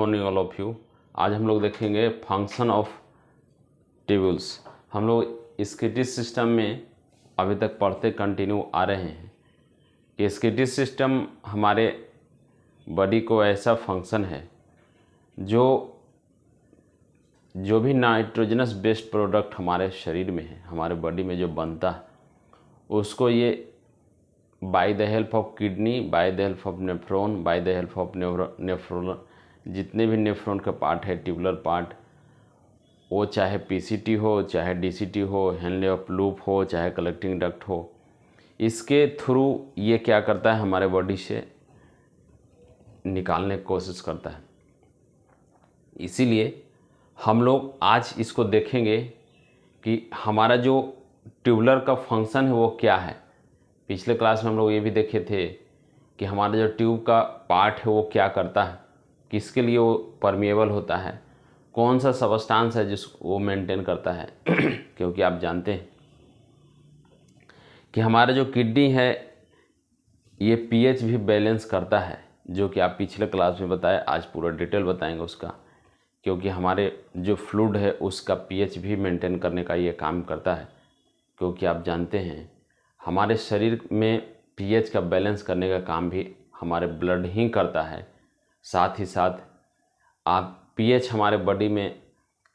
morning all of you आज हम लोग देखेंगे फंक्शन ऑफ टेबल्स हम लोग स्केटिस सिस्टम में अभी तक पढ़ते कंटिन्यू आ रहे हैं कि स्केटिस सिस्टम हमारे बॉडी को ऐसा फंक्शन है जो जो भी नाइट्रोजनस बेस्ड प्रोडक्ट हमारे शरीर में है हमारे बॉडी में जो बनता है उसको ये by the help of kidney by the help of nephron by the help of nephron जितने भी नेफ्रोन का पार्ट है ट्यूबुलर पार्ट वो चाहे पीसीटी हो चाहे डीसीटी हो हैंडले ऑफ लूप हो चाहे कलेक्टिंग डक्ट हो इसके थ्रू ये क्या करता है हमारे बॉडी से निकालने की कोशिश करता है इसीलिए हम लोग आज इसको देखेंगे कि हमारा जो ट्यूबलर का फंक्शन है वो क्या है पिछले क्लास में हम लोग ये भी देखे थे कि हमारा जो ट्यूब का पार्ट है वो क्या करता है किसके लिए वो परमिएबल होता है कौन सा सबस्टांस है जिसको वो मेंटेन करता है क्योंकि आप जानते हैं कि हमारे जो किडनी है ये पीएच भी बैलेंस करता है जो कि आप पिछले क्लास में बताए आज पूरा डिटेल बताएंगे उसका क्योंकि हमारे जो फ्लूड है उसका पीएच भी मेंटेन करने का ये काम करता है क्योंकि आप जानते हैं हमारे शरीर में पीएच का बैलेंस करने का काम भी हमारे ब्लड ही करता है साथ ही साथ आप पीएच हमारे बॉडी में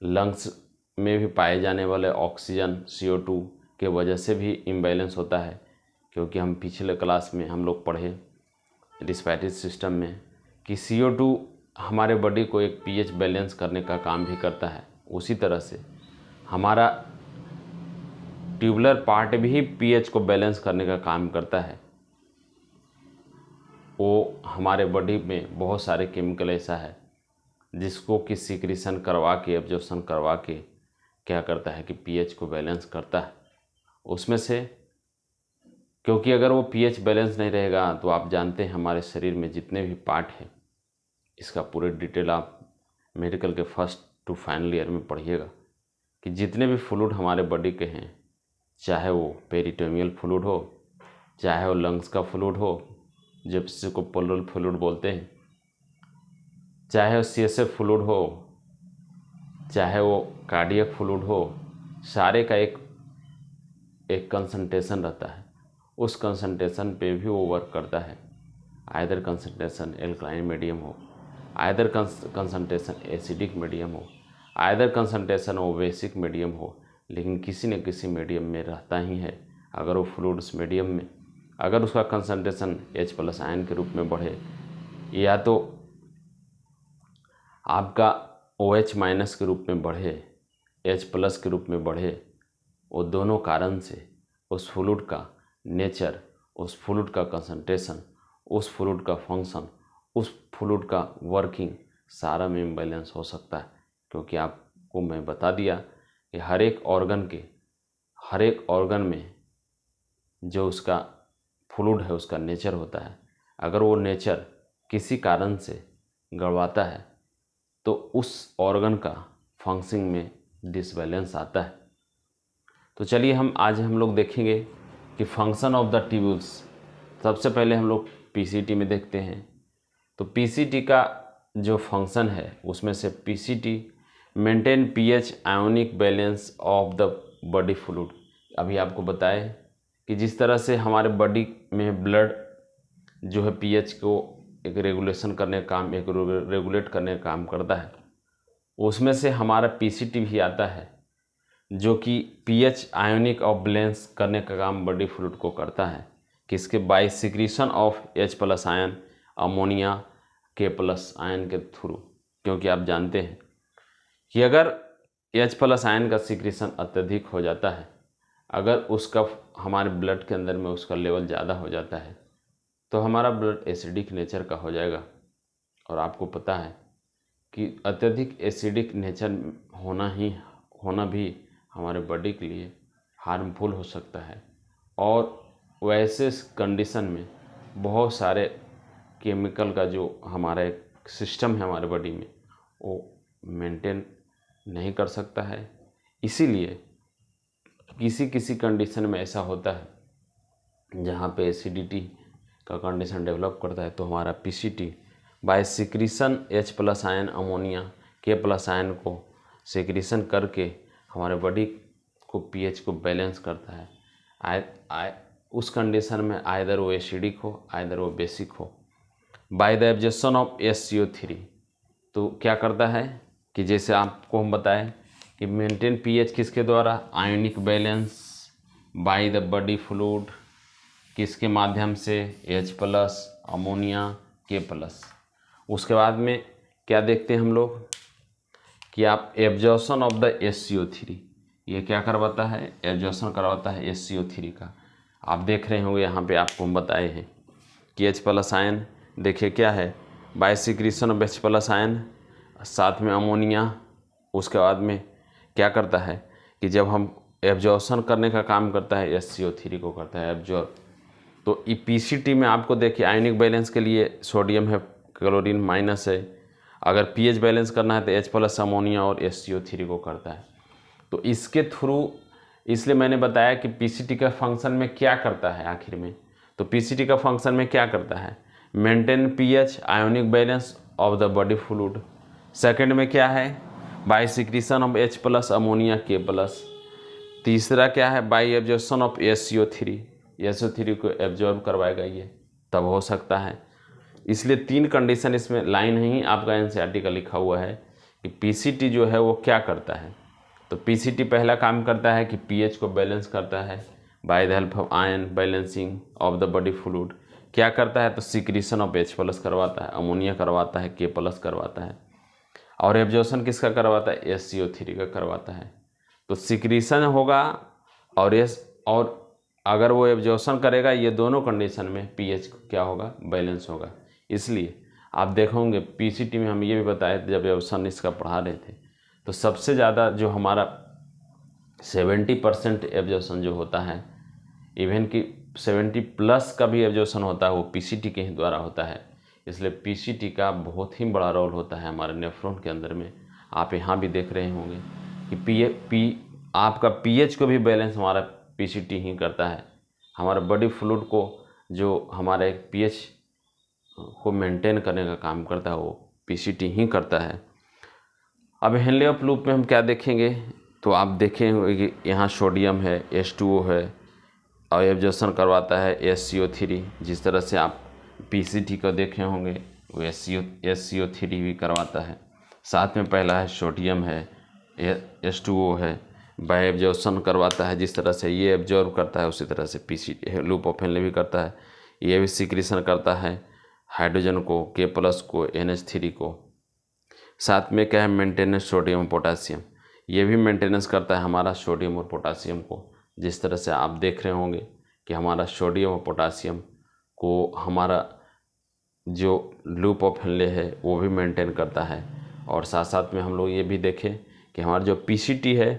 लंग्स में भी पाए जाने वाले ऑक्सीजन टू के वजह से भी इम्बैलेंस होता है क्योंकि हम पिछले क्लास में हम लोग पढ़े डिस्पैटिस सिस्टम में कि टू हमारे बॉडी को एक पीएच बैलेंस करने का काम भी करता है उसी तरह से हमारा ट्यूबलर पार्ट भी पीएच को बैलेंस करने का काम करता है वो हमारे बॉडी में बहुत सारे केमिकल ऐसा है जिसको कि सिक्रीशन करवा के एब्जॉर्प्शन करवा के क्या करता है कि पीएच को बैलेंस करता है उसमें से क्योंकि अगर वो पीएच बैलेंस नहीं रहेगा तो आप जानते हैं हमारे शरीर में जितने भी पार्ट हैं इसका पूरे डिटेल आप मेडिकल के फर्स्ट टू फाइनल ईयर में पढ़िएगा कि जितने भी फ्लूड हमारे बॉडी के हैं चाहे वो पेरिटोमियल फ्लूड हो चाहे वो लंग्स का फ्लूड हो जब जिसको पोलर फ्लूड बोलते हैं चाहे वो सी एस एफ फ्लूड हो चाहे वो कार्डियक फ्लूड हो सारे का एक एक कंसंट्रेशन रहता है उस कंसंट्रेशन पे भी वो वर्क करता है आयदर कंसंट्रेशन एल्कलाइन मीडियम हो आयदर कंसंट्रेशन एसिडिक मीडियम हो आयदर कंसंट्रेशन वो बेसिक मीडियम हो लेकिन किसी न किसी मीडियम में रहता ही है अगर वो फ्लूड्स मीडियम में अगर उसका कंसनट्रेशन एच प्लस आयन के रूप में बढ़े या तो आपका ओ एच माइनस के रूप में बढ़े एच प्लस के रूप में बढ़े वो दोनों कारण से उस फ्लूड का नेचर उस फ्लूड का कंसनट्रेशन उस फ्लूड का फंक्शन उस फ्लूड का वर्किंग सारा में इम्बेलेंस हो सकता है क्योंकि आपको मैं बता दिया कि हर एक ऑर्गन के हर एक ऑर्गन में जो उसका फ्लूड है उसका नेचर होता है अगर वो नेचर किसी कारण से गड़वाता है तो उस ऑर्गन का फंक्शनिंग में डिसबैलेंस आता है तो चलिए हम आज हम लोग देखेंगे कि फंक्शन ऑफ द ट्यूब्स सबसे पहले हम लोग पीसीटी में देखते हैं तो पीसीटी का जो फंक्शन है उसमें से PCT maintain pH ionic balance of the body fluid अभी आपको बताएं कि जिस तरह से हमारे बॉडी में ब्लड जो है पीएच को एक रेगुलेशन करने का काम एक रेगुलेट करने का काम करता है उसमें से हमारा पीसीटी भी आता है जो कि पीएच आयोनिक और ब्लेंस करने का काम बॉडी फ्लूड को करता है कि इसके by secretion of H plus ion ammonia के प्लस आयन के थ्रू क्योंकि आप जानते हैं कि अगर एच प्लस आयन का सिक्रीशन अत्यधिक हो जाता है अगर उसका हमारे ब्लड के अंदर में उसका लेवल ज़्यादा हो जाता है तो हमारा ब्लड एसिडिक नेचर का हो जाएगा और आपको पता है कि अत्यधिक एसिडिक नेचर होना ही होना भी हमारे बॉडी के लिए हार्मफुल हो सकता है और वैसे कंडीशन में बहुत सारे केमिकल का जो हमारा एक सिस्टम है हमारे बॉडी में वो मेंटेन नहीं कर सकता है इसीलिए किसी किसी कंडीशन में ऐसा होता है जहाँ पे एसिडिटी का कंडीशन डेवलप करता है तो हमारा P C T by secretion H plus ion ammonia के प्लस आयन को सिक्रीसन करके हमारे बॉडी को पीएच को बैलेंस करता है आय आय उस कंडीशन में आयदर वो एसिडिक हो आयदर वो बेसिक हो by the absorption of S C O three तो क्या करता है कि जैसे आपको हम बताएं कि मेंटेन पीएच किसके द्वारा ionic balance by the body fluid किसके माध्यम से एच प्लस अमोनिया के प्लस उसके बाद में क्या देखते हैं हम लोग कि आप absorption of the S C O three ये क्या करवाता है एब्जॉर्सन करवाता है एस सी ओ थ्री का आप देख रहे होंगे यहाँ पे आपको हम बताए हैं कि एच प्लस आयन देखिए क्या है by secretion of H plus ion साथ में अमोनिया उसके बाद में क्या करता है कि जब हम एब्जॉर्सन करने का काम करता है एस सी ओ थ्री को करता है एब्जॉर्ब तो ई पी सी टी में आपको देखिए आयनिक बैलेंस के लिए सोडियम है क्लोरीन माइनस है अगर पी एच बैलेंस करना है तो एच प्लस अमोनिया और एस सी ओ थ्री को करता है तो इसके थ्रू इसलिए मैंने बताया कि पी सी टी का फंक्शन में क्या करता है आखिर में तो पी सी टी का फंक्शन में क्या करता है maintain P H ionic balance of the body fluid second में क्या है by secretion of H plus ammonia के प्लस तीसरा क्या है by absorption of S C O three S O three को एब्जॉर्ब करवाएगा ये तब हो सकता है इसलिए तीन कंडीशन इसमें लाइन ही आपका एन का लिखा हुआ है कि पी जो है वो क्या करता है तो पी पहला काम करता है कि पी को बैलेंस करता है by the help of ion balancing of the body fluid क्या करता है तो सिक्रीशन ऑफ एच प्लस करवाता है अमोनिया करवाता है के प्लस करवाता है और एब्जॉर्शन किसका करवाता है एस सी ओ थ्री का करवाता है तो सिक्रीसन होगा और एस और अगर वो एब्जॉर्शन करेगा ये दोनों कंडीशन में पीएच क्या होगा बैलेंस होगा इसलिए आप देखोगे पीसीटी में हम ये भी बताए थे जब एब्जॉर्शन इसका पढ़ा रहे थे तो सबसे ज़्यादा जो हमारा सेवेंटी परसेंट एब्जॉर्शन जो होता है इवन कि सेवेंटी प्लस का भी एब्जॉर्शन होता है वो टी के द्वारा होता है इसलिए पीसीटी का बहुत ही बड़ा रोल होता है हमारे नेफ्रोन के अंदर में आप यहाँ भी देख रहे होंगे कि पी पी आपका पीएच को भी बैलेंस हमारा पीसीटी ही करता है हमारा बॉडी फ्लूड को जो हमारे पीएच को मेंटेन करने का काम करता है वो पीसीटी ही करता है अब हेनले ऑफ लूप में हम क्या देखेंगे तो आप देखें कि यहाँ सोडियम है एस है और एब्जॉर्सन करवाता है एस सी ओ थ्री जिस तरह से आप पी को देखे होंगे वो S C O S C O three भी करवाता है साथ में पहला है सोडियम है एस टू ओ है बाय करवाता है जिस तरह से ये एब्जॉर्व करता है उसी तरह से पी सी लूप ओफेनले भी करता है ये भी सिक्रीसन करता है हाइड्रोजन को के प्लस को एन एच थ्री को साथ में क्या है मेंटेनेंस सोडियम पोटासियम ये भी मेंटेनेंस करता है हमारा सोडियम और पोटासियम को जिस तरह से आप देख रहे होंगे कि हमारा सोडियम और पोटासियम को हमारा जो लूप ऑफ हेनले है वो भी मेंटेन करता है और साथ साथ में हम लोग ये भी देखें कि हमारा जो पी है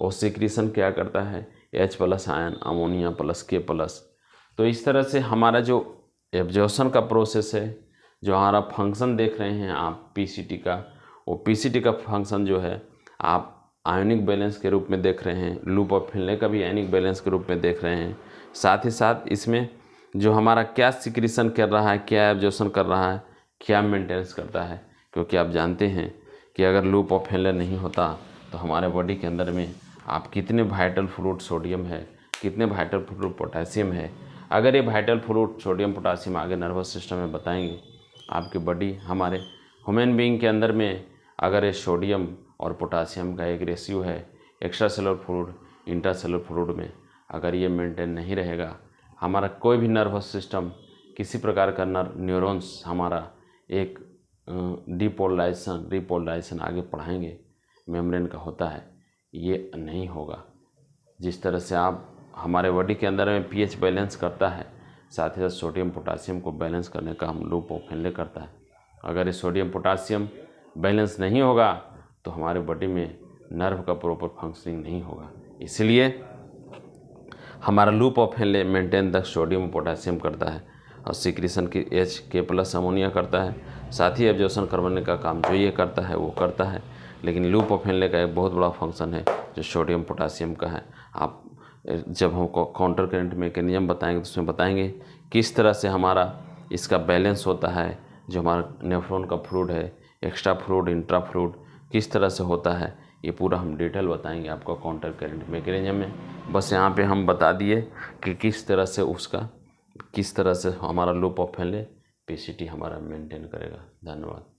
वो सिक्रीसन क्या करता है H plus ion ammonia plus K plus तो इस तरह से हमारा जो एब्जॉर्सन का प्रोसेस है जो हमारा फंक्शन देख रहे हैं आप पीसीटी का वो पीसीटी का फंक्शन जो है आप आयोनिक बैलेंस के रूप में देख रहे हैं लूप ऑफ फिनले का भी आयनिक बैलेंस के रूप में देख रहे हैं साथ ही साथ इसमें जो हमारा क्या सिक्रीसन कर रहा है क्या एब्जॉर्सन कर रहा है क्या मेंटेनेंस करता है क्योंकि आप जानते हैं कि अगर लूप ऑफ हेलर नहीं होता तो हमारे बॉडी के अंदर में आप कितने वाइटल फ्रूट सोडियम है कितने वाइटल फ्रूट पोटासियम है अगर ये वाइटल फ्रूट सोडियम पोटासियम आगे नर्वस सिस्टम में बताएंगे आपकी बॉडी हमारे ह्यूमन बीइंग के अंदर में अगर ये सोडियम और पोटासियम का एक रेशियो है extracellular fluid intracellular fluid में अगर ये मेंटेन नहीं रहेगा हमारा कोई भी नर्वस सिस्टम किसी प्रकार का नर्व न्यूरोन्स हमारा एक डिपोलाइजेशन रिपोलाइजेशन आगे पढ़ाएंगे मेम्ब्रेन का होता है ये नहीं होगा जिस तरह से आप हमारे बॉडी के अंदर में पीएच बैलेंस करता है साथ ही साथ सोडियम पोटासियम को बैलेंस करने का हम लूप हेनले करता है अगर ये सोडियम पोटासियम बैलेंस नहीं होगा तो हमारे बॉडी में नर्व का प्रॉपर फंक्शनिंग नहीं होगा इसलिए हमारा loop of Henle maintain the sodium potassium करता है और सिक्रीसन की एच के प्लस अमोनिया करता है साथ ही एब्जॉर्सन करवाने का काम जो ये करता है वो करता है लेकिन लूप ऑफ हेनले का एक बहुत बड़ा फंक्शन है जो सोडियम पोटासियम का है आप जब हमको काउंटर करेंट नियम बताएंगे तो उसमें बताएंगे किस तरह से हमारा इसका बैलेंस होता है जो हमारा नेफ्रोन का फ्लूड है एक्स्ट्रा फ्लूड इंट्रा फ्लूड किस तरह से होता है ये पूरा हम डिटेल बताएंगे आपको काउंटर करेंट मैकेनिज्म में बस यहाँ पे हम बता दिए कि किस तरह से उसका किस तरह से हमारा लूप ऑफ फैले पी हमारा मेंटेन करेगा धन्यवाद